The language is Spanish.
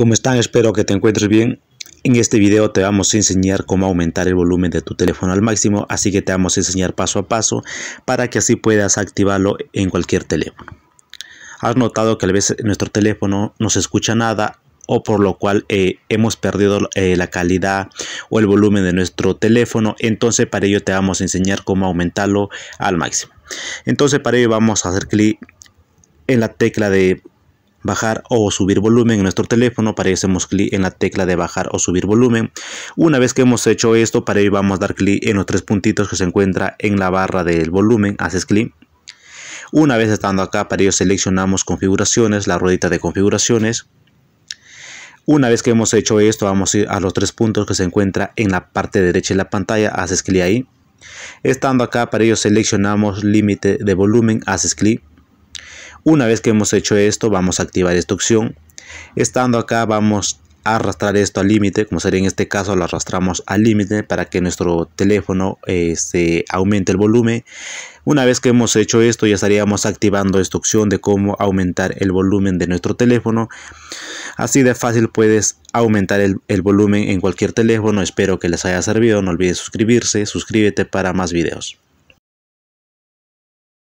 ¿Cómo están? Espero que te encuentres bien. En este video te vamos a enseñar cómo aumentar el volumen de tu teléfono al máximo, así que te vamos a enseñar paso a paso para que así puedas activarlo en cualquier teléfono. Has notado que a veces nuestro teléfono no se escucha nada o por lo cual eh, hemos perdido eh, la calidad o el volumen de nuestro teléfono entonces para ello te vamos a enseñar cómo aumentarlo al máximo entonces para ello vamos a hacer clic en la tecla de bajar o subir volumen en nuestro teléfono. Para ello hacemos clic en la tecla de bajar o subir volumen. Una vez que hemos hecho esto, para ello vamos a dar clic en los tres puntitos que se encuentra en la barra del volumen. Haces clic. Una vez estando acá, para ello seleccionamos configuraciones, la ruedita de configuraciones. Una vez que hemos hecho esto, vamos a ir a los tres puntos que se encuentra en la parte derecha de la pantalla. Haces clic ahí. Estando acá, para ello seleccionamos límite de volumen. Haces clic. Una vez que hemos hecho esto, vamos a activar esta opción. Estando acá, vamos a arrastrar esto al límite, como sería en este caso, lo arrastramos al límite para que nuestro teléfono se este, aumente el volumen. Una vez que hemos hecho esto, ya estaríamos activando esta opción de cómo aumentar el volumen de nuestro teléfono. Así de fácil puedes aumentar el, el volumen en cualquier teléfono. Espero que les haya servido. No olvides suscribirse, suscríbete para más videos.